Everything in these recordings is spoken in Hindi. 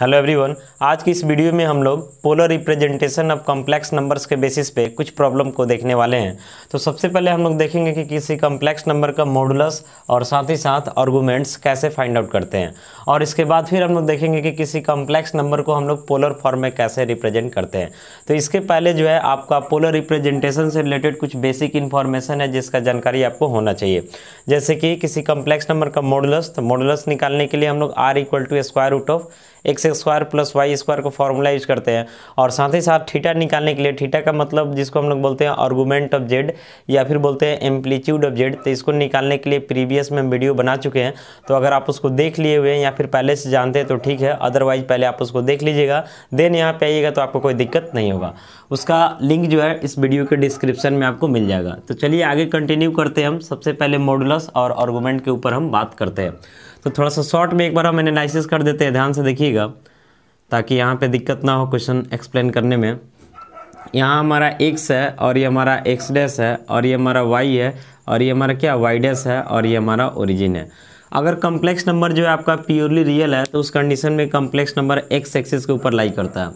हेलो एवरीवन आज की इस वीडियो में हम लोग polar representation of complex numbers के बेसिस पे कुछ प्रॉब्लम को देखने वाले हैं तो सबसे पहले हम लोग देखेंगे कि किसी कॉम्प्लेक्स नंबर का मॉडुलस और साथ ही साथ आर्गुमेंट्स कैसे फाइंड आउट करते हैं और इसके बाद फिर हम लोग देखेंगे कि किसी कॉम्प्लेक्स नंबर को हम लोग पोलर फॉर्म में कैसे रिप्रेजेंट करते हैं तो इसके पहले जो है आपका पोलर रिप्रेजेंटेशन से रिलेटेड कुछ बेसिक इन्फॉर्मेशन है जिसका जानकारी आपको होना चाहिए जैसे कि किसी कॉम्प्लेक्स नंबर का मॉडुलस तो मॉडुलस निकालने के लिए हम लोग r equal to square root of x square plus y square को फॉर्मुलाइज यूज करते हैं और साथ ही साथ थीटा निकालने के लिए थीटा का मतलब जिसको हम लोग बोलते हैं आर्गूमेंट ऑफ जेड या फिर बोलते हैं एम्पलीट्यूड ऑफ जेड तो इसको निकालने के लिए प्रीवियस में हम वीडियो बना चुके हैं तो अगर आप उसको देख लिए हुए हैं या फिर पहले से जानते हैं तो ठीक है अदरवाइज पहले आप उसको देख लीजिएगा देन यहाँ पर आइएगा तो आपको कोई दिक्कत नहीं होगा उसका लिंक जो है इस वीडियो के डिस्क्रिप्शन में आपको मिल जाएगा तो चलिए आगे कंटिन्यू करते हैं हम सबसे पहले मॉडुलस और आर्गूमेंट के ऊपर हम बात करते हैं तो थोड़ा सा शॉर्ट में एक बार हम एनालिसिस कर देते हैं ध्यान से देखिएगा ताकि यहाँ पे दिक्कत ना हो क्वेश्चन एक्सप्लेन करने में यहाँ हमारा एक्स है और ये हमारा एक्स डैश है और ये हमारा वाई है और ये हमारा क्या वाई डैश है और ये हमारा ओरिजिन है अगर कम्प्लेक्स नंबर जो है आपका प्योरली रियल है तो उस कंडीशन में कम्प्लेक्स नंबर एक्स एक्सिस के ऊपर लाई करता है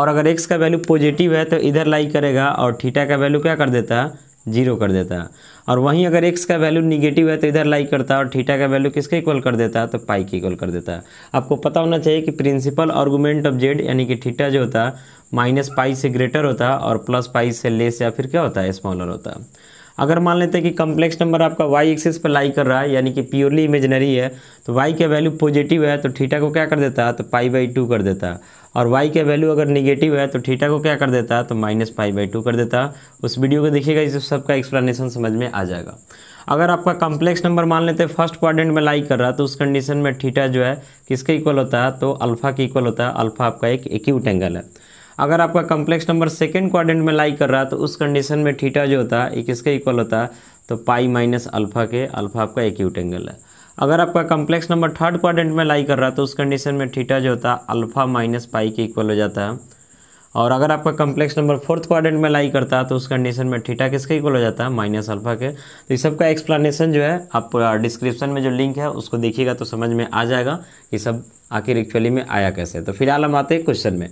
और अगर एक्स का वैल्यू पॉजिटिव है तो इधर लाई करेगा और थीटा का वैल्यू क्या कर देता है जीरो कर देता है और वहीं अगर एक्स का वैल्यू निगेटिव है तो इधर लाई करता है और ठीटा का वैल्यू किसके इक्वल कर देता है तो पाई के इक्वल कर देता है आपको पता होना चाहिए कि प्रिंसिपल आर्गूमेंट ऑफ जेड यानी कि ठीटा जो होता है माइनस पाई से ग्रेटर होता है और प्लस पाई से लेस या फिर क्या होता है स्मॉलर होता है अगर मान लेते हैं कि कम्प्लेक्स नंबर आपका वाई एक्सिस पर लाई कर रहा है यानी कि प्योरली इमेजनरी है तो वाई का वैल्यू पॉजिटिव है तो ठीटा को क्या कर देता है तो पाई बाई टू कर देता है और y का वैल्यू अगर निगेटिव है तो ठीटा को क्या कर देता तो माइनस फाइव बाई टू कर देता उस वीडियो को देखिएगा इस सबका एक्सप्लेनेशन समझ में आ जाएगा अगर आपका कॉम्प्लेक्स नंबर मान लेते हैं फर्स्ट क्वाड्रेंट में लाई कर रहा तो उस कंडीशन में ठीटा जो है किसके इक्वल होता है तो अल्फ़ा के इक्वल होता है अल्फ़ा आपका एक एक्यूट एंगल है अगर आपका कॉम्प्लेक्स नंबर सेकेंड क्वाड्रेंट में लाई कर रहा तो उस कंडीशन में ठीटा जो होता तो है किसके इक्वल होता है तो पाई माइनस अल्फ़ा के अल्फ़ा आपका एक्यूट एंगल है अगर आपका कम्प्लेक्स नंबर थर्ड क्वाड्रेंट में लाई कर रहा है तो उस कंडीशन में थीटा जो होता है अल्फा माइनस पाई के इक्वल हो जाता है और अगर आपका कम्प्लेक्स नंबर फोर्थ क्वाड्रेंट में लाई करता है तो उस कंडीशन में थीटा किसके इक्वल हो जाता है माइनस अल्फा के तो इस सबका एक्सप्लेनेशन जो है आप डिस्क्रिप्शन में जो लिंक है उसको देखिएगा तो समझ में आ जाएगा कि सब आखिर एक्चुअली में आया कैसे तो फिलहाल हम आते हैं क्वेश्चन में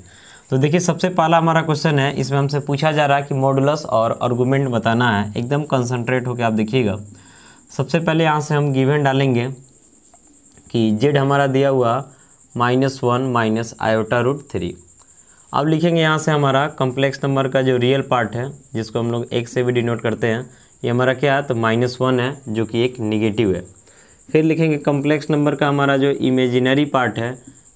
तो देखिए सबसे पहला हमारा क्वेश्चन है इसमें हमसे पूछा जा रहा है कि मॉडुलस और आर्गूमेंट बताना है एकदम कंसनट्रेट होकर आप देखिएगा सबसे पहले यहाँ से हम गिवन डालेंगे कि जेड हमारा दिया हुआ minus one minus iota root three अब लिखेंगे यहाँ से हमारा कम्प्लेक्स नंबर का जो रियल पार्ट है जिसको हम लोग एक से भी डिनोट करते हैं ये हमारा क्या है तो माइनस वन है जो कि एक निगेटिव है फिर लिखेंगे कम्प्लेक्स नंबर का हमारा जो इमेजिनरी पार्ट है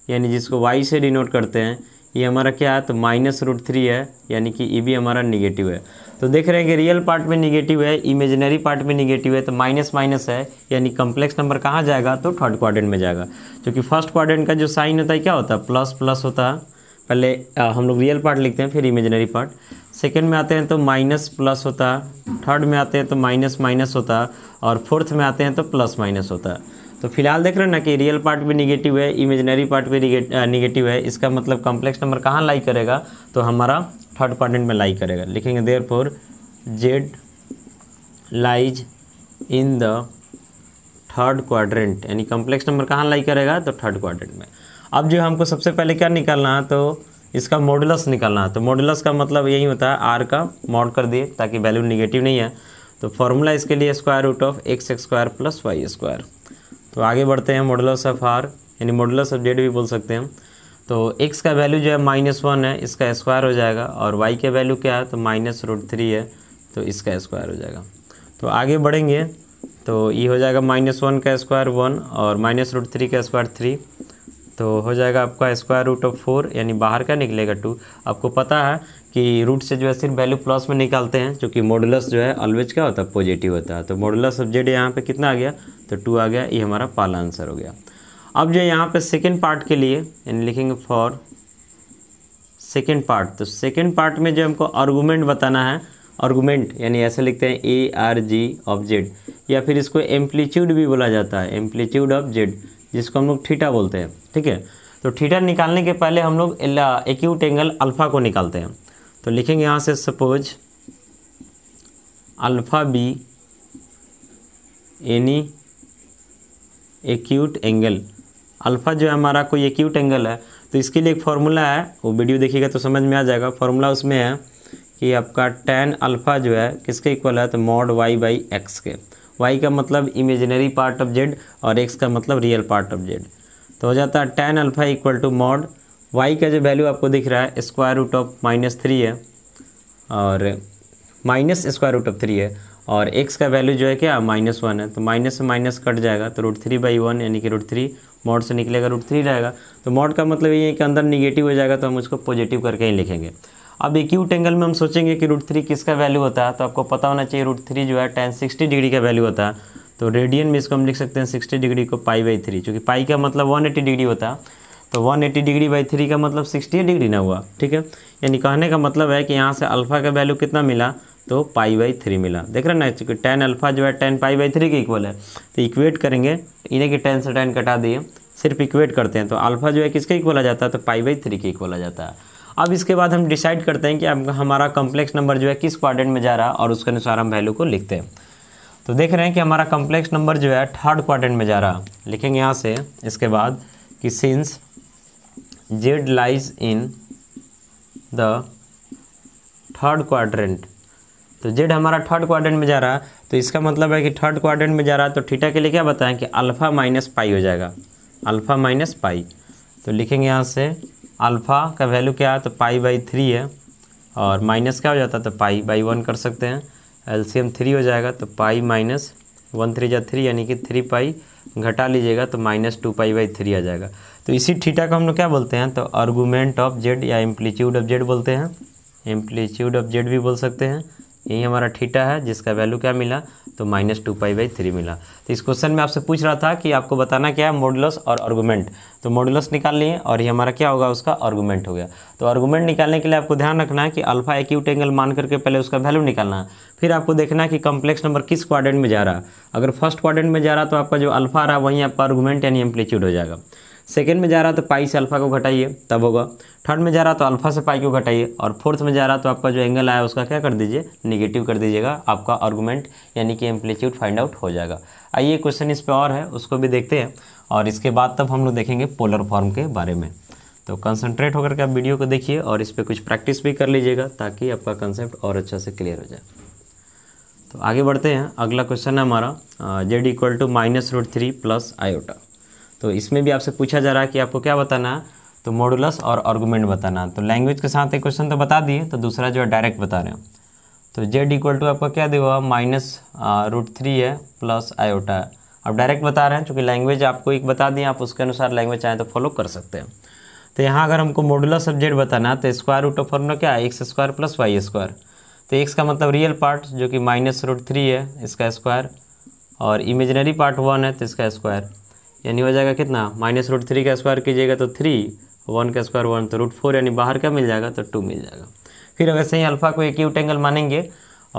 यानी जिसको वाई से डिनोट करते हैं ये हमारा क्या है तो माइनस रूट थ्री है यानी कि ये भी हमारा निगेटिव है तो देख रहे हैं कि रियल पार्ट में निगेटिव है इमेजिनरी पार्ट में निगेटिव है तो माइनस माइनस है यानी कम्प्लेक्स नंबर कहाँ जाएगा तो थर्ड क्वाड्रेंट में जाएगा क्योंकि फर्स्ट क्वाड्रेंट का जो साइन होता है क्या होता है प्लस प्लस होता है पहले हम लोग रियल पार्ट लिखते हैं फिर इमेजिनरी पार्ट सेकेंड में आते हैं तो माइनस प्लस होता है थर्ड में आते हैं तो माइनस माइनस होता है और फोर्थ में आते हैं तो प्लस माइनस होता है तो फिलहाल देख रहे हैं ना कि रियल पार्ट भी निगेटिव है इमेजिनरी पार्ट भी निगेटिव है इसका मतलब कॉम्प्लेक्स नंबर कहाँ लाई करेगा तो हमारा थर्ड क्वाड्रेंट में लाई करेगा लिखेंगे therefore z lies in the third quadrant यानी कॉम्प्लेक्स नंबर कहाँ लाई करेगा तो थर्ड क्वाड्रेंट में अब जो हमको सबसे पहले क्या निकालना है तो इसका मॉडुलस निकालना है तो मॉडुलस का मतलब यही होता है आर का मॉड कर दिए ताकि वैल्यू निगेटिव नहीं है तो फॉर्मूला इसके लिए square root of x square plus y square तो आगे बढ़ते हैं मॉडुलस ऑफ आर यानी मॉडुलस ऑफ जेड भी बोल सकते हैं तो x का वैल्यू जो है माइनस वन है इसका स्क्वायर हो जाएगा और y के वैल्यू क्या है तो माइनस रूट थ्री है तो इसका स्क्वायर हो जाएगा तो आगे बढ़ेंगे तो ये हो जाएगा माइनस वन का स्क्वायर वन और माइनस रूट थ्री का स्क्वायर थ्री तो हो जाएगा आपका स्क्वायर रूट ऑफ फोर यानी बाहर का निकलेगा टू आपको पता है कि रूट से जो है सिर्फ वैल्यू प्लस में निकालते हैं क्योंकि मॉडुलस जो है ऑलवेज क्या होता है पॉजिटिव होता है तो मॉडुलस सब्जेक्ट यहाँ पर कितना आ गया तो टू आ गया ये हमारा पहला आंसर हो गया अब जो यहाँ पे सेकेंड पार्ट के लिए यानी लिखेंगे फॉर सेकेंड पार्ट तो सेकेंड पार्ट में जो हमको आर्गूमेंट बताना है आर्गूमेंट यानी ऐसे लिखते हैं A R G of z या फिर इसको एम्पलीट्यूड भी बोला जाता है एम्पलीट्यूड ऑफ जेड जिसको हम लोग ठीठा बोलते हैं ठीक है तो ठीठा निकालने के पहले हम लोग एक्यूट एंगल अल्फ़ा को निकालते हैं तो लिखेंगे यहाँ से suppose alpha be any acute angle alpha जो है हमारा कोई एक्यूट एंगल है तो इसके लिए एक फार्मूला है वो वीडियो देखिएगा तो समझ में आ जाएगा फार्मूला उसमें है कि आपका टेन अल्फ़ा जो है किसके इक्वल है तो मॉड वाई बाई एक्स के वाई का मतलब इमेजिनरी पार्ट ऑफ जेड और एक्स का मतलब रियल पार्ट ऑफ जेड तो हो जाता है tan alpha equal to mod y का जो वैल्यू आपको दिख रहा है square root of minus three है और minus square root of three है और एक्स का वैल्यू जो है क्या माइनस वन है तो माइनस से माइनस कट जाएगा तो रूट थ्री बाई वन यानी कि रूट थ्री मॉड से निकलेगा रूट थ्री रहेगा तो मॉड का मतलब ये है कि अंदर निगेटिव हो जाएगा तो हम उसको पॉजिटिव करके ही लिखेंगे अब एक्यूट एंगल में हम सोचेंगे कि रूट थ्री किसका वैल्यू होता है तो आपको पता होना चाहिए रूट थ्री जो है टेन सिक्सटी डिग्री का वैल्यू होता है तो रेडियन में इसको हम लिख सकते हैं सिक्सटी डिग्री को पाई बाई थ्री चूँकि पाई का मतलब वन एटी डिग्री होता है तो एट्टी डिग्री बाई थ्री का मतलब सिक्सटी डिग्री ना हुआ ठीक है यानी कहने का मतलब है कि यहाँ से अल्फ़ा का वैल्यू कितना मिला तो पाई बाई थ्री मिला देख रहे ना क्योंकि टेन अल्फा जो है टेन पाई बाई थ्री के इक्वल है तो इक्वेट करेंगे इन्हें कि टेन से टेन कटा दिए सिर्फ इक्वेट करते हैं तो अल्फा जो है किसके इक्वल आ जाता है तो पाई बाई थ्री के इक्वल आ जाता है अब इसके बाद हम डिसाइड करते हैं कि अब हमारा कम्प्लेक्स नंबर जो है किस क्वाड्रेंट में जा रहा है और उसके अनुसार हम वैल्यू को लिखते हैं तो देख रहे हैं कि हमारा कम्प्लेक्स नंबर जो है थर्ड क्वाड्रेंट में जा रहा है लिखेंगे यहाँ से इसके बाद कि since z lies in the third quadrant तो जेड हमारा थर्ड क्वाड्रेंट में जा रहा है तो इसका मतलब है कि थर्ड क्वाड्रेंट में जा रहा है तो थीटा के लिए क्या बताएं कि अल्फ़ा माइनस पाई हो जाएगा अल्फ़ा माइनस पाई तो लिखेंगे यहाँ से अल्फ़ा का वैल्यू क्या है तो पाई बाई थ्री है और माइनस क्या हो जाता है तो पाई बाई वन कर सकते हैं एलसीएम थ्री हो जाएगा तो पाई माइनस वन थ्री या थ्री यानी कि थ्री पाई घटा लीजिएगा तो minus two pi by three आ जाएगा तो इसी थीटा को हम लोग क्या बोलते हैं तो आर्गूमेंट ऑफ जेड या एम्पलीट्यूड ऑफ जेड बोलते हैं एम्पलीट्यूड ऑफ जेड भी बोल सकते हैं यही हमारा ठीटा है जिसका वैल्यू क्या मिला तो minus two pi by three मिला तो इस क्वेश्चन में आपसे पूछ रहा था कि आपको बताना क्या है मॉडुलस और आर्गुमेंट तो मॉडुलस निकाल लिए और ये हमारा क्या होगा उसका आर्गुमेंट हो गया तो आर्गुमेंट निकालने के लिए आपको ध्यान रखना है कि अल्फा एक्यूट एंगल मान करके पहले उसका वैल्यू निकालना है फिर आपको देखना है कि कम्प्लेक्स नंबर किस क्वाड्रेंट में जा रहा अगर फर्स्ट क्वाड्रेंट में जा रहा तो आपका जो अल्फा रहा वहीं आपका आर्गूमेंट यानी एम्पलीट्यूड हो जाएगा सेकेंड में जा रहा तो पाई से अल्फ़ा को घटाइए तब होगा थर्ड में जा रहा तो अल्फ़ा से पाई को घटाइए और फोर्थ में जा रहा तो आपका जो एंगल आया उसका क्या कर दीजिए निगेटिव कर दीजिएगा आपका आर्गूमेंट यानी कि एम्पलीट्यूड फाइंड आउट हो जाएगा आइए क्वेश्चन इस पर और है उसको भी देखते हैं और इसके बाद तब हम लोग देखेंगे पोलर फॉर्म के बारे में तो कंसंट्रेट होकर के आप वीडियो को देखिए और इस पर कुछ प्रैक्टिस भी कर लीजिएगा ताकि आपका कंसेप्ट और अच्छा से क्लियर हो जाए तो आगे बढ़ते हैं अगला क्वेश्चन है हमारा z equal to minus root three plus iota तो इसमें भी आपसे पूछा जा रहा है कि आपको क्या बताना है तो मॉडुलस और आर्गूमेंट बताना तो लैंग्वेज के साथ एक क्वेश्चन तो बता दिए तो दूसरा जो है डायरेक्ट बता रहे हो तो जेड इक्वल टू आपका क्या दिया हुआ माइनस रूट थ्री है प्लस आयोटा है आप डायरेक्ट बता रहे हैं तो चूँकि लैंग्वेज आपको एक बता दिए आप उसके अनुसार लैंग्वेज चाहें तो फॉलो कर सकते हैं तो यहाँ अगर हमको मॉडुलस सब्जेक्ट बताना तो स्क्वायर रूट ऑफ फॉर्मूला क्या है x square plus y square तो एक्स का मतलब रियल पार्ट जो कि माइनस रूट थ्री है इसका स्क्वायर और इमेजनरी पार्ट वन है तो इसका स्क्वायर यानी हो जाएगा कितना माइनस रूट थ्री का स्क्वायर कीजिएगा तो थ्री वन का स्क्वायर वन तो रूट फोर यानी बाहर का मिल जाएगा तो टू मिल जाएगा फिर अगर ही अल्फ़ा को एक एंगल मानेंगे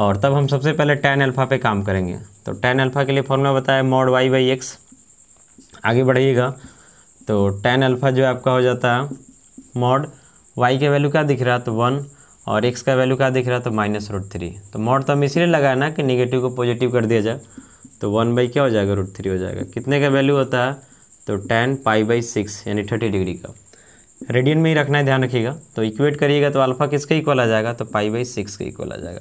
और तब हम सबसे पहले टेन अल्फ़ा पे काम करेंगे तो टेन अल्फ़ा के लिए फॉर्मूला बताया मॉड वाई बाई एक्स आगे बढ़िएगा तो टेन अल्फ़ा जो आपका हो जाता है मॉड वाई का वैल्यू क्या दिख रहा है तो वन और एक्स का वैल्यू क्या दिख रहा है तो माइनस रूट थ्री तो मॉड तो हम इसलिए लगाया ना कि निगेटिव को पॉजिटिव कर दिया जाए तो वन बाई क्या हो जाएगा रूट थ्री हो जाएगा कितने का वैल्यू होता है तो टेन पाई बाई सिक्स यानी थर्टी डिग्री का रेडियन में ही रखना है ध्यान रखिएगा तो इक्वेट करिएगा तो अल्फा किसके इक्वल आ जाएगा तो पाई बाई सिक्स का इक्वल आ जाएगा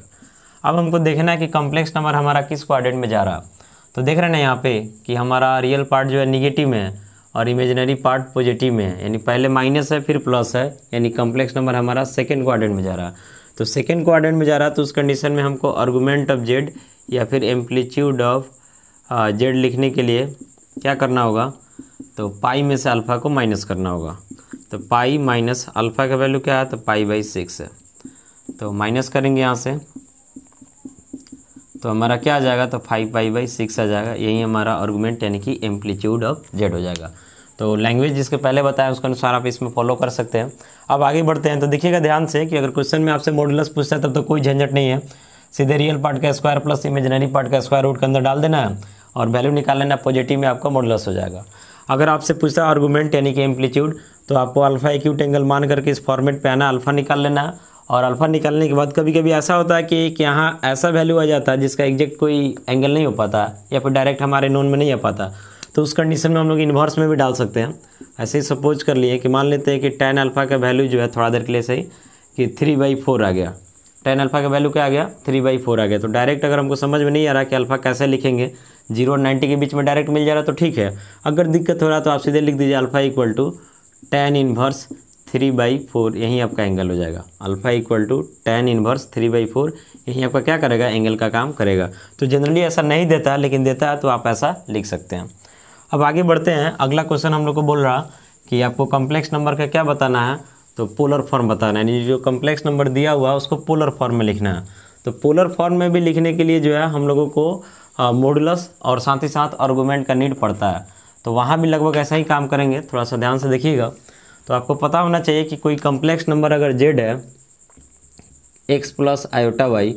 अब हमको देखना है कि कम्प्लेक्स नंबर हमारा किस क्वाड्रेंट में जा रहा तो देख रहे ना यहाँ पे कि हमारा रियल पार्ट जो है निगेटिव में है और इमेजनरी पार्ट पॉजिटिव में है यानी पहले माइनस है फिर प्लस है यानी कम्प्लेक्स नंबर हमारा सेकेंड क्वाड्रेंट में जा रहा है तो सेकेंड क्वाड्रेंट में जा रहा है तो उस कंडीशन में हमको आर्गूमेंट ऑफ जेड या फिर एम्पलीट्यूड ऑफ जेड लिखने के लिए क्या करना होगा तो पाई में से अल्फ़ा को माइनस करना होगा तो पाई माइनस अल्फ़ा का वैल्यू क्या है तो पाई बाई सिक्स है तो माइनस करेंगे यहाँ से तो हमारा क्या आ जाएगा तो फाइव पाई बाई सिक्स आ जाएगा यही हमारा आर्गूमेंट यानी कि एम्पलीट्यूड ऑफ जेड हो जाएगा तो लैंग्वेज जिसके पहले बताया उसके अनुसार आप इसमें फॉलो कर सकते हैं अब आगे बढ़ते हैं तो देखिएगा ध्यान से कि अगर क्वेश्चन में आपसे मॉडुलस पूछता है तब तो कोई झंझट नहीं है सीधे रियल पार्ट का स्क्वायर प्लस इमेजनरी पार्ट का स्क्वायर रूट के अंदर डाल देना है और वैल्यू निकाल लेना पॉजिटिव में आपका मॉडलस हो जाएगा अगर आपसे पूछता आर्गूमेंट यानी कि एम्पलीट्यूड तो आपको अल्फ़ा एक्यूट एंगल मान करके इस फॉर्मेट पे आना अल्फ़ा निकाल लेना और अल्फ़ा निकालने के बाद कभी कभी ऐसा होता है कि यहाँ ऐसा वैल्यू आ जाता है जिसका एग्जैक्ट कोई एंगल नहीं हो पाता या फिर डायरेक्ट हमारे नोन में नहीं आ पाता तो उस कंडीशन में हम लोग इन्वर्स में भी डाल सकते हैं ऐसे ही सपोज कर लिए कि मान लेते हैं कि टेन अल्फ़ा का वैल्यू जो है थोड़ा देर के लिए सही कि थ्री बाई फोर आ गया टेन अल्फ़ा का वैल्यू क्या आ गया थ्री बाई फोर आ गया तो डायरेक्ट अगर हमको समझ में नहीं आ रहा कि अल्फ़ा कैसे लिखेंगे जीरो और नाइन्टी के बीच में डायरेक्ट मिल जा रहा तो ठीक है अगर दिक्कत हो रहा तो आप सीधे लिख दीजिए alpha equal to tan inverse three by four यही आपका एंगल हो जाएगा alpha equal to tan inverse three by four यही आपका क्या करेगा एंगल का काम करेगा तो जनरली ऐसा नहीं देता लेकिन देता है तो आप ऐसा लिख सकते हैं अब आगे बढ़ते हैं अगला क्वेश्चन हम लोग को बोल रहा कि आपको कॉम्प्लेक्स नंबर का क्या बताना है तो पोलर फॉर्म बताना है जो कॉम्प्लेक्स नंबर दिया हुआ है उसको पोलर फॉर्म में लिखना है तो पोलर फॉर्म में भी लिखने के लिए जो है हम लोगों को मोडुलस और साथ ही साथ आर्गूमेंट का नीड पड़ता है तो वहाँ भी लगभग ऐसा ही काम करेंगे थोड़ा सा ध्यान से देखिएगा तो आपको पता होना चाहिए कि कोई कम्प्लेक्स नंबर अगर जेड है एक्स प्लस आयोटा वाई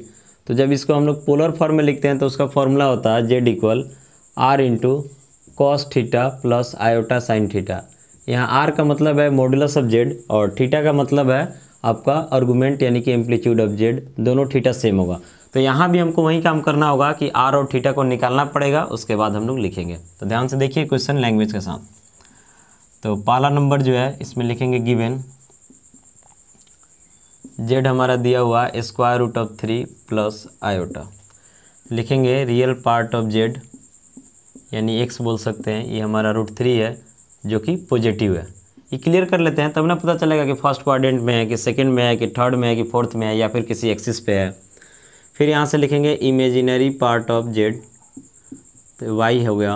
तो जब इसको हम लोग पोलर फॉर्म में लिखते हैं तो उसका फॉर्मूला होता है z equal r into cos theta plus iota sine theta यहाँ आर का मतलब है मॉडुलस ऑफ जेड और थीटा का मतलब है आपका आर्गूमेंट यानी कि एम्पलीट्यूड ऑफ जेड दोनों थीटा सेम होगा तो यहाँ भी हमको वही काम करना होगा कि आर और थीटा को निकालना पड़ेगा उसके बाद हम लोग लिखेंगे तो ध्यान से देखिए क्वेश्चन लैंग्वेज के साथ तो पहला नंबर जो है इसमें लिखेंगे गिवेन जेड हमारा दिया हुआ square root of three plus iota लिखेंगे रियल पार्ट ऑफ जेड यानी एक्स बोल सकते हैं ये हमारा रूट थ्री है जो कि पॉजिटिव है ये क्लियर कर लेते हैं तब ना पता चलेगा कि फर्स्ट क्वाड्रेंट में है कि सेकंड में है कि थर्ड में है कि फोर्थ में है या फिर किसी एक्सिस पे है फिर यहाँ से लिखेंगे इमेजिनरी पार्ट ऑफ जेड तो वाई हो गया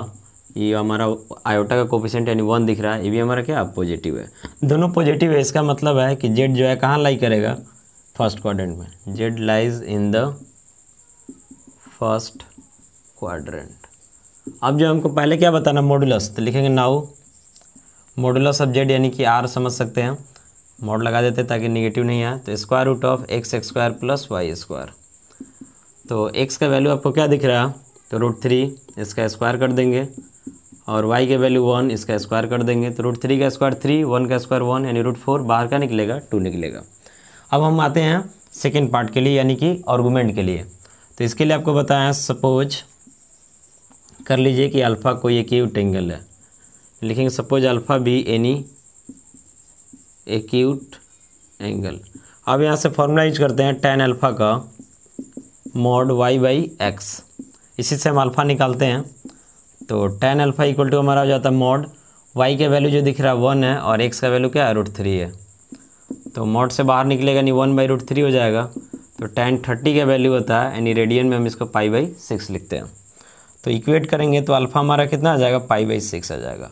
ये हमारा आयोटा का कोफिशेंट यानी वन दिख रहा है ये भी हमारा क्या पॉजिटिव है दोनों पॉजिटिव है इसका मतलब है कि जेड जो है कहाँ लाई करेगा फर्स्ट क्वाड्रेंट में z lies in the first quadrant अब जो हमको पहले क्या बताना मॉडुलस तो लिखेंगे नाउ मॉडुलस ऑफ जेड यानी कि आर समझ सकते हैं मॉड लगा देते ताकि निगेटिव नहीं आए तो square root of x square plus y square तो एक्स का वैल्यू आपको क्या दिख रहा तो रूट थ्री इसका स्क्वायर कर देंगे और वाई के वैल्यू वन इसका स्क्वायर कर देंगे तो रूट थ्री का स्क्वायर थ्री वन का स्क्वायर वन यानी रूट फोर बाहर का निकलेगा टू निकलेगा अब हम आते हैं सेकेंड पार्ट के लिए यानी कि ऑर्गूमेंट के लिए तो इसके लिए आपको बताया सपोज कर लीजिए कि अल्फ़ा कोई एक एंगल है लिखेंगे suppose alpha be any acute angle अब यहाँ से फॉर्मूला यूज करते हैं टेन अल्फ़ा का मॉड वाई बाई एक्स इसी से हम अल्फ़ा निकालते हैं तो टेन अल्फ़ा इक्वल टू हमारा हो जाता है मॉड वाई का वैल्यू जो दिख रहा है वन है और एक्स का वैल्यू क्या है रूट थ्री है तो मॉड से बाहर निकलेगा नहीं वन बाई रूट थ्री हो जाएगा तो टेन थर्टी का वैल्यू होता है यानी रेडियन में हम इसको पाई बाई सिक्स लिखते हैं तो इक्वेट करेंगे तो अल्फ़ा हमारा कितना आ जाएगा पाई बाई सिक्स आ जाएगा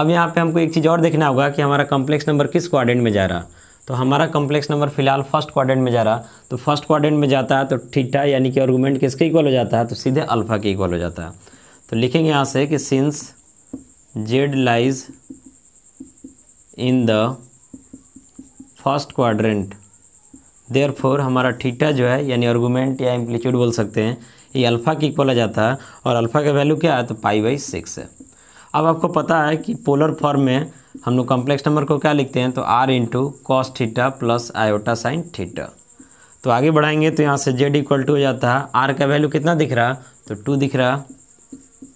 अब यहाँ पे हमको एक चीज़ और देखना होगा कि हमारा कॉम्प्लेक्स नंबर किस क्वाड्रेंट में जा रहा है तो हमारा कम्प्लेक्स नंबर फिलहाल फर्स्ट क्वाड्रेंट में जा रहा तो फर्स्ट क्वाड्रेंट में जाता है तो थीटा यानी कि आर्गूमेंट किसके इक्वल हो जाता है तो सीधे अल्फ़ा के इक्वल हो जाता है तो लिखेंगे यहाँ से कि since z lies in the first quadrant therefore हमारा थीटा जो है यानी आर्गूमेंट या एम्पलीट्यूड बोल सकते हैं ये अल्फ़ा के इक्वल आ जाता है और अल्फ़ा का वैल्यू क्या है तो पाई बाई सिक्स है अब आपको पता है कि पोलर फॉर्म में हम लोग कॉम्प्लेक्स नंबर को क्या लिखते हैं तो r into cos theta plus iota sine theta तो आगे बढ़ाएंगे तो यहाँ से जेड इक्वल टू हो जाता है आर का वैल्यू कितना दिख रहा तो टू दिख रहा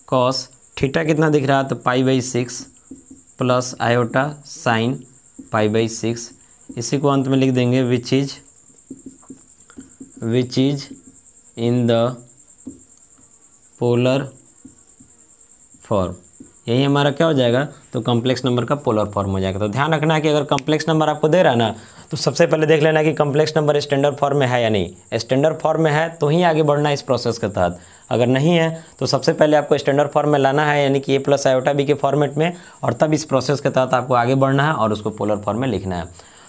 कॉस थीटा कितना दिख रहा तो pi by six plus iota sine pi by six इसी को अंत में लिख देंगे which is which is in the polar form यही हमारा क्या हो जाएगा तो कम्प्लेक्स नंबर का पोलर फॉर्म हो जाएगा तो ध्यान रखना कि अगर कम्प्लेक्स नंबर आपको दे रहा है ना तो सबसे पहले देख लेना कि कम्प्लेक्स नंबर स्टैंडर्ड फॉर्म में है या नहीं स्टैंडर्ड फॉर्म में है तो ही आगे बढ़ना है इस प्रोसेस के तहत अगर नहीं है तो सबसे पहले आपको स्टैंडर्ड फॉर्म में लाना है यानी कि ए प्लस आयोटा बी के फॉर्मेट में और तब इस प्रोसेस के तहत आपको आगे बढ़ना है और उसको पोलर फॉर्म में लिखना है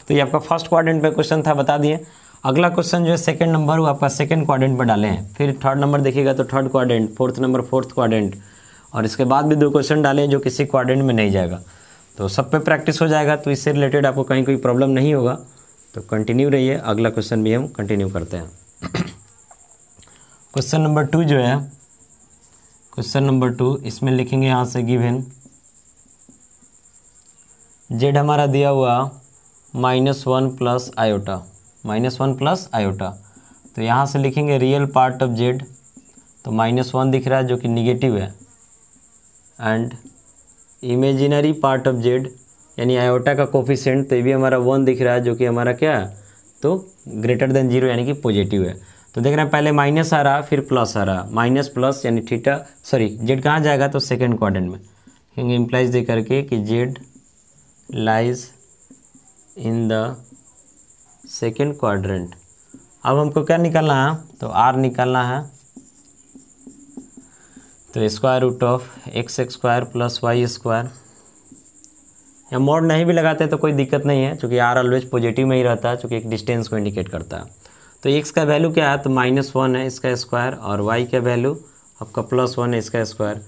तो ये आपका फर्स्ट क्वाड्रेंट पे क्वेश्चन था बता दिए अगला क्वेश्चन जो है सेकेंड नंबर वो आपका सेकेंड क्वाड्रेंट पर डालें फिर थर्ड नंबर देखिएगा तो third quadrant fourth number fourth quadrant और इसके बाद भी दो क्वेश्चन डालें जो किसी क्वाड्रेंट में नहीं जाएगा तो सब पे प्रैक्टिस हो जाएगा तो इससे रिलेटेड आपको कहीं कोई प्रॉब्लम नहीं होगा तो कंटिन्यू रहिए अगला क्वेश्चन भी हम कंटिन्यू करते हैं क्वेश्चन नंबर टू जो है क्वेश्चन नंबर टू इसमें लिखेंगे यहाँ से गिवेन जेड हमारा दिया हुआ minus one plus iota minus one plus iota तो यहाँ से लिखेंगे रियल पार्ट ऑफ जेड तो माइनस वन दिख रहा है जो कि निगेटिव है and imaginary part of z यानी आयोटा का कोफिशेंट तो ये भी हमारा वन दिख रहा है जो कि हमारा क्या है तो ग्रेटर देन जीरो यानी कि पॉजिटिव है तो देख रहे हैं पहले माइनस आ रहा फिर प्लस आ रहा माइनस प्लस यानी थीटा सॉरी जेड कहाँ जाएगा तो सेकेंड क्वाड्रेंट में क्योंकि इम्प्लाइज दे करके कि z lies in the second quadrant अब हमको क्या निकालना है तो आर निकालना है तो square root of x square plus y square या मोड नहीं भी लगाते तो कोई दिक्कत नहीं है चूँकि आर ऑलवेज पॉजिटिव में ही रहता है चूँकि एक डिस्टेंस को इंडिकेट करता है तो एक्स का वैल्यू क्या है तो माइनस वन है इसका स्क्वायर और वाई का वैल्यू आपका प्लस वन है इसका स्क्वायर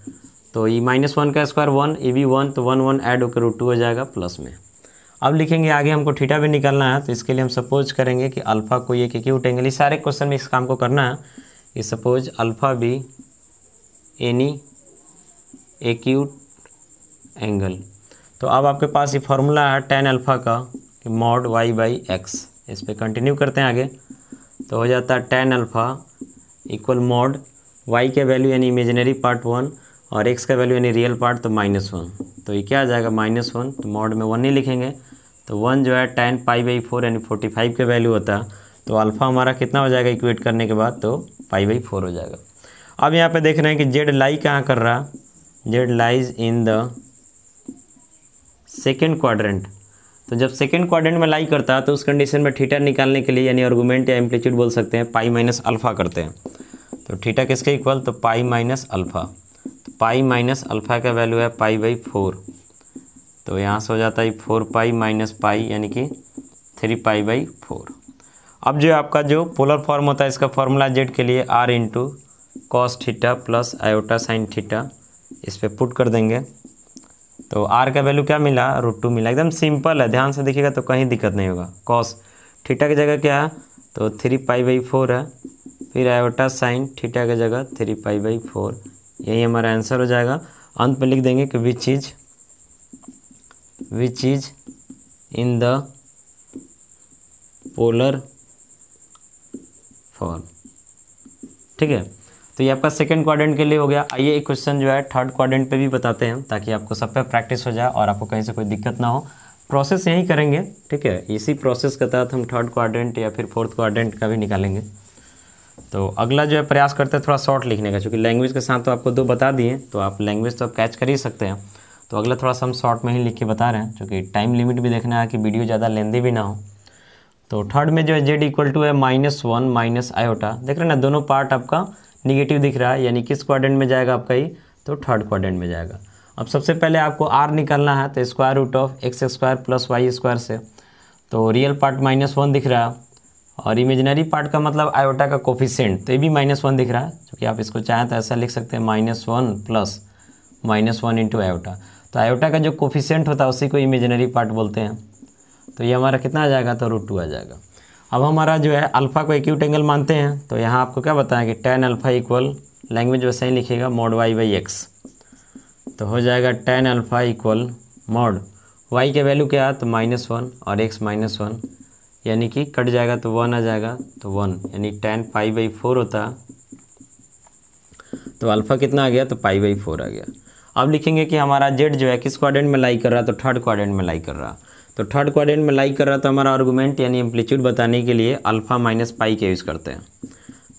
तो ये माइनस वन का स्क्वायर वन ये भी वन तो वन वन ऐड होकर रूट टू हो जाएगा प्लस में अब लिखेंगे आगे हमको ठीठा भी निकालना है तो इसके लिए हम सपोज करेंगे कि अल्फ़ा को ये क्यों उठेंगे सारे क्वेश्चन में इस काम को करना है कि suppose alpha be any acute angle तो अब आपके पास ये फार्मूला है टेन अल्फ़ा का मॉड वाई बाई एक्स इस पर कंटिन्यू करते हैं आगे तो हो जाता है tan alpha equal mod y के वैल्यू यानी इमेजिनरी पार्ट वन और एक्स का वैल्यू यानी रियल पार्ट तो माइनस वन तो ये क्या आ जाएगा माइनस वन तो मॉड में वन नहीं लिखेंगे तो वन जो है टेन पाई बाई फोर यानी फोर्टी फाइव का वैल्यू होता है तो अल्फ़ा हमारा कितना हो जाएगा इक्वेट करने के बाद तो पाई बाई फोर हो जाएगा अब यहाँ पे देख रहे हैं कि जेड लाई कहाँ कर रहा z lies in the second quadrant तो जब सेकेंड क्वाड्रेंट में लाई करता है तो उस कंडीशन में थीटा निकालने के लिए यानी आर्गूमेंट या एम्पलीट्यूड बोल सकते हैं पाई माइनस अल्फ़ा करते हैं तो थीटा किसके इक्वल तो पाई माइनस अल्फ़ा तो पाई माइनस अल्फ़ा का वैल्यू है पाई बाई फोर तो यहाँ से हो जाता है फोर पाई माइनस पाई यानी कि थ्री पाई बाई फोर अब जो आपका जो पोलर फॉर्म होता है इसका फॉर्मूला जेड के लिए r into cos theta plus iota sine theta इस पर पुट कर देंगे तो आर का वैल्यू क्या मिला रूट टू मिला एकदम सिंपल है ध्यान से देखिएगा तो कहीं दिक्कत नहीं होगा कॉस थीटा की जगह क्या है तो थ्री पाई बाई फोर है फिर आयोटा साइन थीटा की जगह थ्री पाई बाई फोर यही हमारा आंसर हो जाएगा अंत में लिख देंगे कि which is which is in the polar form ठीक है तो ये आपका सेकेंड क्वाड्रेंट के लिए हो गया आइए एक क्वेश्चन जो है थर्ड क्वाड्रेंट पे भी बताते हैं ताकि आपको सब पे प्रैक्टिस हो जाए और आपको कहीं से कोई दिक्कत ना हो प्रोसेस यही करेंगे ठीक है इसी प्रोसेस के तहत हम थर्ड क्वाड्रेंट या फिर फोर्थ क्वाड्रेंट का भी निकालेंगे तो अगला जो है प्रयास करते हैं थोड़ा शॉर्ट लिखने का क्योंकि लैंग्वेज के साथ तो आपको दो बता दिए तो आप लैंग्वेज तो आप कैच कर ही सकते हैं तो अगला थोड़ा सा हम शॉर्ट में ही लिख के बता रहे हैं क्योंकि टाइम लिमिट भी देखना है कि वीडियो ज़्यादा लेंदी भी ना हो तो थर्ड में जो है जेड इक्वल टू है माइनस वन माइनस आयोटा देख रहे हैं ना दोनों पार्ट आपका निगेटिव दिख रहा है यानी किस क्वाड्रेंट में जाएगा आपका ये तो थर्ड क्वाड्रेंट में जाएगा अब सबसे पहले आपको आर निकालना है तो square root of x square plus y square से तो रियल पार्ट माइनस वन दिख रहा है और इमेजिनरी पार्ट का मतलब आयोटा का कोफिशेंट तो ये भी माइनस वन दिख रहा है क्योंकि आप इसको चाहें तो ऐसा लिख सकते हैं minus one plus minus one into iota तो आयोटा का जो कोफिशेंट होता है उसी को इमेजिनरी पार्ट बोलते हैं तो ये हमारा कितना आ जाएगा तो रूट टू आ जाएगा अब हमारा जो है अल्फ़ा को एक्यूट एंगल मानते हैं तो यहाँ आपको क्या बताया कि टेन अल्फ़ा इक्वल लैंग्वेज वैसे ही लिखेगा मोड वाई बाई एक्स तो हो जाएगा tan alpha equal mod y के वैल्यू क्या है तो माइनस वन और एक्स माइनस वन यानी कि कट जाएगा तो वन आ जाएगा तो वन यानी टेन पाई बाई फोर होता तो अल्फ़ा कितना आ गया तो पाई बाई फोर आ गया अब लिखेंगे कि हमारा जेड जो है किस क्वाड्रेंट में लाई कर रहा तो थर्ड क्वाड्रेंट में लाई कर रहा तो थर्ड क्वाड्रेंट में लाइक कर रहा था हमारा आर्गूमेंट यानी एम्पलीट्यूड बताने के लिए अल्फ़ा माइनस पाई का यूज़ करते हैं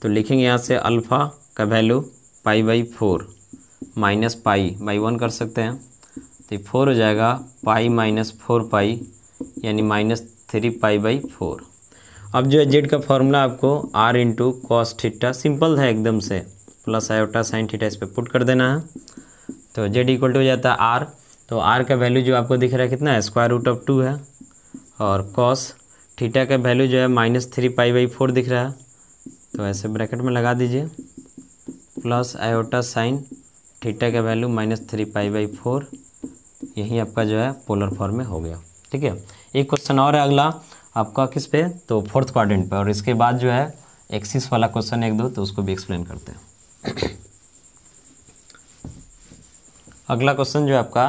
तो लिखेंगे यहाँ से अल्फ़ा का value pi by four minus pi by one कर सकते हैं तो फोर हो जाएगा पाई माइनस फोर पाई यानी minus three pi by four अब जो है जेड का फॉर्मूला आपको r into cos theta simple है एकदम से प्लस आयोटा साइन थीटा इस पर पुट कर देना है तो जेड इक्वल टू हो जाता है आर तो आर का वैल्यू जो आपको दिख रहा है कितना है स्क्वायर रूट ऑफ टू है और कॉस थीटा का वैल्यू जो है minus three pi by four दिख रहा है तो ऐसे ब्रैकेट में लगा दीजिए प्लस आयोटा साइन थीटा का value minus three pi by four यही आपका जो है पोलर फॉर्म में हो गया ठीक है एक क्वेश्चन और है अगला आपका किस पे तो फोर्थ क्वाड्रेंट पर और इसके बाद जो है एक्सिस वाला क्वेश्चन एक दो तो उसको भी एक्सप्लेन करते हैं अगला क्वेश्चन जो है आपका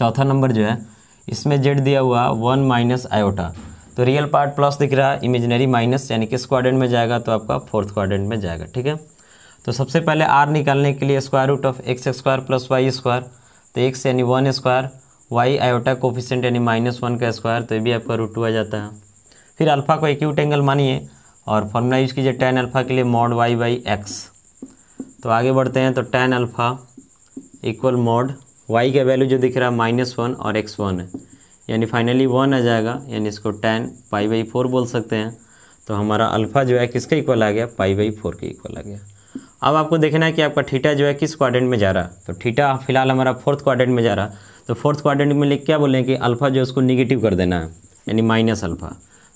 चौथा नंबर जो है इसमें जेड दिया हुआ वन माइनस आयोटा तो रियल पार्ट प्लस दिख रहा है इमेजनरी माइनस यानी कि क्वाड्रेंट में जाएगा तो आपका फोर्थ क्वाड्रेंट में जाएगा ठीक है तो सबसे पहले आर निकालने के लिए square root of x square plus y square तो एक्स यानी one square y iota coefficient यानी माइनस वन का स्क्वायर तो ये भी आपका रूट टू आ जाता है फिर अल्फा को एक्यूट एंगल मानिए और फॉर्मूला यूज कीजिए टेन अल्फा के लिए मॉड वाई बाई एक्स तो आगे बढ़ते हैं तो tan alpha equal mod y का वैल्यू जो दिख रहा है माइनस वन और एक्स वन है यानी फाइनली वन आ जाएगा यानी इसको टेन पाई बाई फोर बोल सकते हैं तो हमारा अल्फ़ा जो है किसके इक्वल आ गया पाई बाई फोर के इक्वल आ गया अब आपको देखना है कि आपका ठीटा जो है किस क्वाड्रेंट में जा रहा है तो ठीटा फिलहाल हमारा फोर्थ क्वाड्रेंट में जा रहा तो फोर्थ क्वाड्रेंट में लिख क्या बोलें कि अल्फ़ा जो उसको निगेटिव कर देना है यानी माइनस अल्फ़ा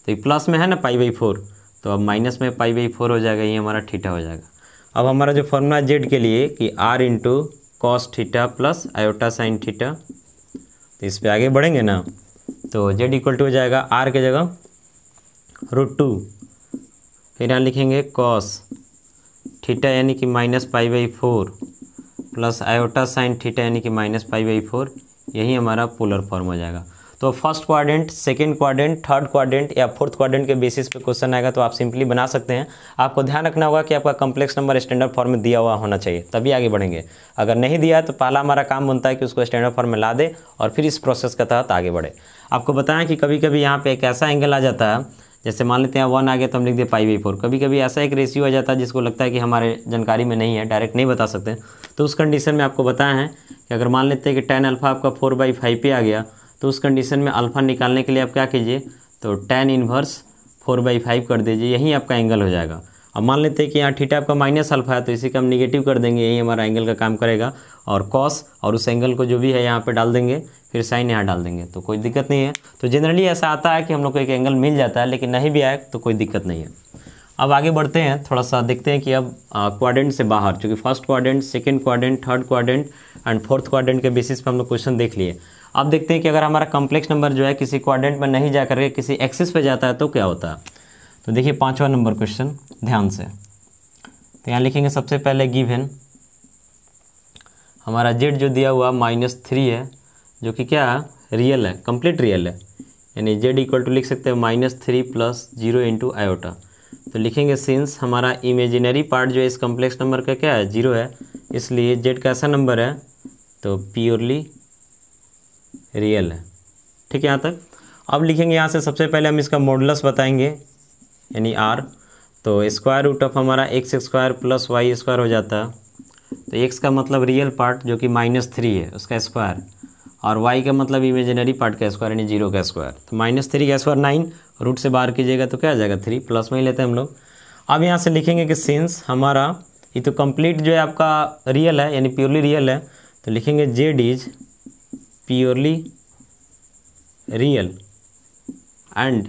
तो ये प्लस में है ना पाई बाई फोर तो अब माइनस में पाई बाई फोर हो जाएगा ये हमारा ठीठा हो जाएगा अब हमारा जो फॉर्मूला जेड के लिए कि r into cos theta plus iota sine theta तो इस पर आगे बढ़ेंगे ना तो जेड इक्वल टू हो जाएगा आर के जगह रूट टू फिर यहाँ लिखेंगे कॉस थीटा यानी कि minus pi by four plus iota sine theta यानी कि माइनस पाई बाई फोर यही हमारा पोलर फॉर्म हो जाएगा तो first quadrant second quadrant third quadrant या फोर्थ क्वाड्रेंट के बेसिस पे क्वेश्चन आएगा तो आप सिंपली बना सकते हैं आपको ध्यान रखना होगा कि आपका कम्प्लेक्स नंबर स्टैंडर्ड फॉर्म में दिया हुआ होना चाहिए तभी आगे बढ़ेंगे अगर नहीं दिया तो पहला हमारा काम बनता है कि उसको स्टैंडर्ड फॉर्म में ला दे और फिर इस प्रोसेस के तहत आगे बढ़े आपको बताएं कि कभी कभी यहाँ पर एक ऐसा एंगल आ जाता है जैसे मान लेते हैं वन आ गया तो हम लिख दिए पाई बाई फोर कभी कभी ऐसा एक रेशियो आ जाता है जिसको लगता है कि हमारे जानकारी में नहीं है डायरेक्ट नहीं बता सकते तो उस कंडीशन में आपको बताया है कि अगर मान लेते हैं कि टेन अल्फा आपका फोर बाई फाइव पे आ गया तो उस कंडीशन में अल्फ़ा निकालने के लिए आप क्या कीजिए तो tan inverse four by five कर दीजिए यही आपका एंगल हो जाएगा अब मान लेते हैं कि यहाँ ठीठा आपका माइनस अल्फा है तो इसी का हम निगेटिव कर देंगे यही हमारा एंगल का काम करेगा और कॉस और उस एंगल को जो भी है यहाँ पर डाल देंगे फिर साइन यहाँ डाल देंगे तो कोई दिक्कत नहीं है तो जनरली ऐसा आता है कि हम लोग को एक एंगल मिल जाता है लेकिन नहीं भी आए तो कोई दिक्कत नहीं है अब आगे बढ़ते हैं थोड़ा सा देखते हैं कि अब क्वाड्रेंट से बाहर चूँकि first quadrant second quadrant third quadrant and fourth quadrant के बेसिस पर हम लोग क्वेश्चन देख लिए आप देखते हैं कि अगर हमारा कॉम्प्लेक्स नंबर जो है किसी क्वाड्रेंट में नहीं जा करके किसी एक्सिस पे जाता है तो क्या होता है तो देखिए पाँचवा नंबर क्वेश्चन ध्यान से तो यहाँ लिखेंगे सबसे पहले गिवन हमारा जेड जो दिया हुआ माइनस थ्री है जो कि क्या है रियल है कंप्लीट रियल है यानी जेड इक्वल टू लिख सकते हैं minus three plus zero into iota तो लिखेंगे सिंस हमारा इमेजिनरी पार्ट जो है इस कम्प्लेक्स नंबर का क्या है जीरो है इसलिए जेड का ऐसा नंबर है तो प्योरली रियल है ठीक है यहाँ तक अब लिखेंगे यहाँ से सबसे पहले हम इसका मॉडलस बताएंगे यानी आर तो स्क्वायर रूट ऑफ हमारा x square plus y square हो जाता है तो एक्स का मतलब रियल पार्ट जो कि माइनस थ्री है उसका स्क्वायर और वाई का मतलब इमेजिनरी पार्ट का स्क्वायर यानी जीरो का स्क्वायर तो माइनस थ्री का स्क्वायर नाइन रूट से बाहर कीजिएगा तो क्या आ जाएगा थ्री प्लस में ही लेते हैं हम लोग अब यहाँ से लिखेंगे कि सिंस हमारा ये तो कम्प्लीट जो है आपका रियल है यानी प्योरली रियल है तो लिखेंगे z is purely real and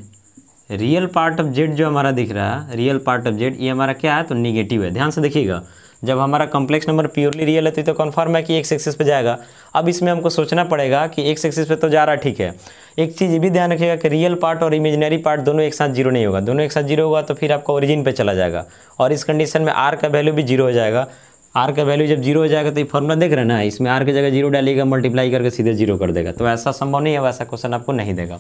real part of z जो हमारा दिख रहा है रियल पार्ट ऑफ जेड ये हमारा क्या है तो निगेटिव है ध्यान से देखिएगा जब हमारा कॉम्प्लेक्स नंबर प्योरली रियल है तो कन्फर्म तो है कि एक सक्सेस पे जाएगा अब इसमें हमको सोचना पड़ेगा कि एक सक्सेस पे तो जा रहा ठीक है एक चीज़ ये भी ध्यान रखिएगा कि रियल पार्ट और इमेजिनरी पार्ट दोनों एक साथ जीरो नहीं होगा दोनों एक साथ जीरो होगा तो फिर आपका ओरिजिन पे चला जाएगा और इस कंडीशन में आर का वैल्यू भी जीरो हो जाएगा आर का वैल्यू जब जीरो हो जाएगा तो ये फॉर्मूला देख रहे हैं ना इसमें आर की जगह जीरो डालिएगा मल्टीप्लाई करके सीधे जीरो कर देगा तो ऐसा संभव नहीं है वैसा क्वेश्चन आपको नहीं देगा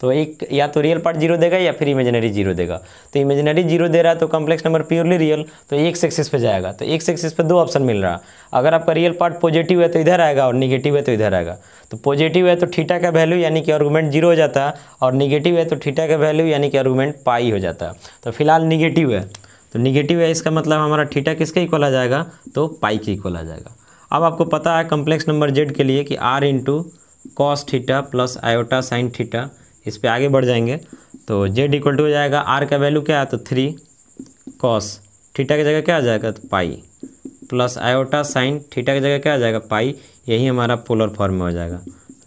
तो एक या तो रियल पार्ट जीरो देगा या फिर इमेजिनरी जीरो देगा तो इमेजिनरी जीरो दे रहा है तो कॉम्प्लेक्स नंबर प्योरली रियल तो एक सेक्सेस पे जाएगा तो एक सेक्सेस पे दो ऑप्शन मिल रहा अगर आपका रियल पार्ट पॉजिटिव है तो इधर आएगा और निगेटिव है तो इधर आएगा तो पॉजिटिव है तो ठीटा का वैल्यू यानी कि आर्गूमेंट जीरो हो जाता है और निगेटिव है तो ठीटा का वैल्यू यानी कि आर्गूमेंट पाई हो जाता है तो फिलहाल निगेटिव है तो निगेटिव है इसका मतलब हमारा ठीठा किसके इक्वल आ जाएगा तो पाई के इक्वल आ जाएगा अब आपको पता है कम्प्लेक्स नंबर जेड के लिए कि r into cos theta plus iota sine theta इस पर आगे बढ़ जाएंगे तो जेड इक्वल टू हो जाएगा आर का वैल्यू क्या है तो थ्री कॉस ठीटा की जगह क्या आ जाएगा तो pi plus iota sine theta की जगह क्या आ जाएगा पाई यही हमारा पोलर फॉर्म में हो जाएगा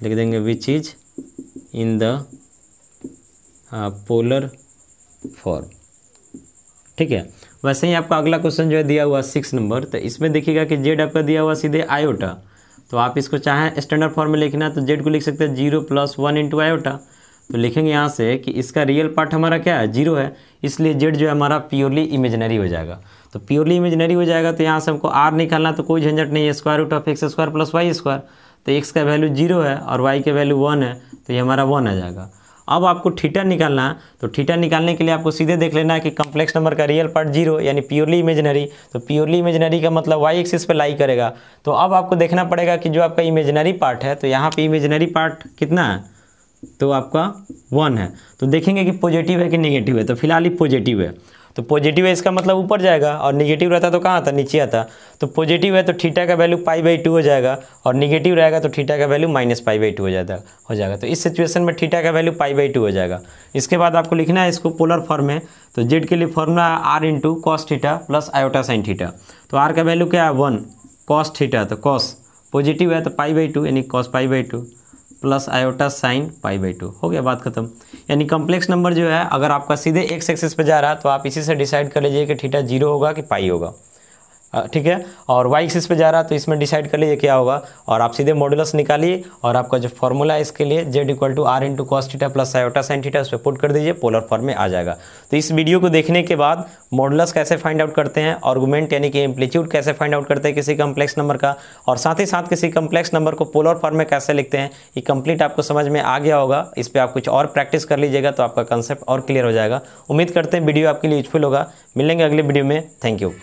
लिख देंगे which is in the polar form ठीक है वैसे ही आपका अगला क्वेश्चन जो है दिया हुआ सिक्स नंबर तो इसमें देखिएगा कि जेड आपका दिया हुआ सीधे आयोटा तो आप इसको चाहें स्टैंडर्ड फॉर्म में लिखना तो जेड को लिख सकते हैं zero plus one into iota तो लिखेंगे यहाँ से कि इसका रियल पार्ट हमारा क्या है जीरो है इसलिए जेड जो है हमारा प्योरली इमेजनरी हो जाएगा तो प्योरली इमेजनरी हो जाएगा तो यहाँ से हमको आर निकालना तो कोई झंझट नहीं है square root of x square plus y square तो एक्स का वैल्यू जीरो है और वाई का वैल्यू वन है तो ये हमारा वन आ जाएगा अब आपको थीटा निकालना तो थीटा निकालने के लिए आपको सीधे देख लेना है कि कम्प्लेक्स नंबर का रियल पार्ट जीरो यानी प्योरली इमेजनरी तो प्योरली इमेजनरी का मतलब वाई एक्सिस पे लाई करेगा तो अब आपको देखना पड़ेगा कि जो आपका इमेजनरी पार्ट है तो यहाँ पर इमेजनरी पार्ट कितना है तो आपका वन है तो देखेंगे कि पॉजिटिव है कि नेगेटिव है तो फिलहाल ही पॉजिटिव है तो पॉजिटिव है इसका मतलब ऊपर जाएगा और निगेटिव रहता तो कहाँ आता नीचे आता तो पॉजिटिव है तो ठीटा का वैल्यू पाई बाई टू हो जाएगा और निगेटिव रहेगा तो ठीटा का value minus pi by two हो जाता हो जाएगा तो इस सिचुएशन में ठीटा का वैल्यू पाई बाई टू हो जाएगा इसके बाद आपको लिखना है इसको पोलर फॉर्म में तो जेड के लिए फॉर्मूला है R into cos theta plus iota sine theta तो आर का वैल्यू क्या है वन कॉस थीटा तो कॉस पॉजिटिव है तो पाई बाई टू यानी cos pi by two plus iota sine pi by two हो गया बात खत्म यानी कम्प्लेक्स नंबर जो है अगर आपका सीधे एक्स एक्सेस पे जा रहा है तो आप इसी से डिसाइड कर लीजिए कि ठीटा जीरो होगा कि पाई होगा ठीक है और y एक्सिस पे जा रहा है तो इसमें डिसाइड कर लीजिए क्या होगा और आप सीधे मॉडुलस निकालिए और आपका जो फॉर्मूला है इसके लिए Z equal to R into cos theta plus iota sine theta उस पर पुट कर दीजिए पोलर फॉर्म में आ जाएगा तो इस वीडियो को देखने के बाद मॉडुलस कैसे फाइंड आउट करते हैं आर्गूमेंट यानी कि एम्पलीट्यूड कैसे फाइंड आउट करते हैं किसी कम्प्लेक्स नंबर का और साथ ही साथ किसी कम्प्लेक्स नंबर को पोलर फॉर्म में कैसे लिखते हैं ये कंप्लीट आपको समझ में आ गया होगा इस पर आप कुछ और प्रैक्टिस कर लीजिएगा तो आपका कंसेप्ट और क्लियर हो जाएगा उम्मीद करते हैं वीडियो आपके लिए यूजफुल होगा मिलेंगे अगले वीडियो में थैंक यू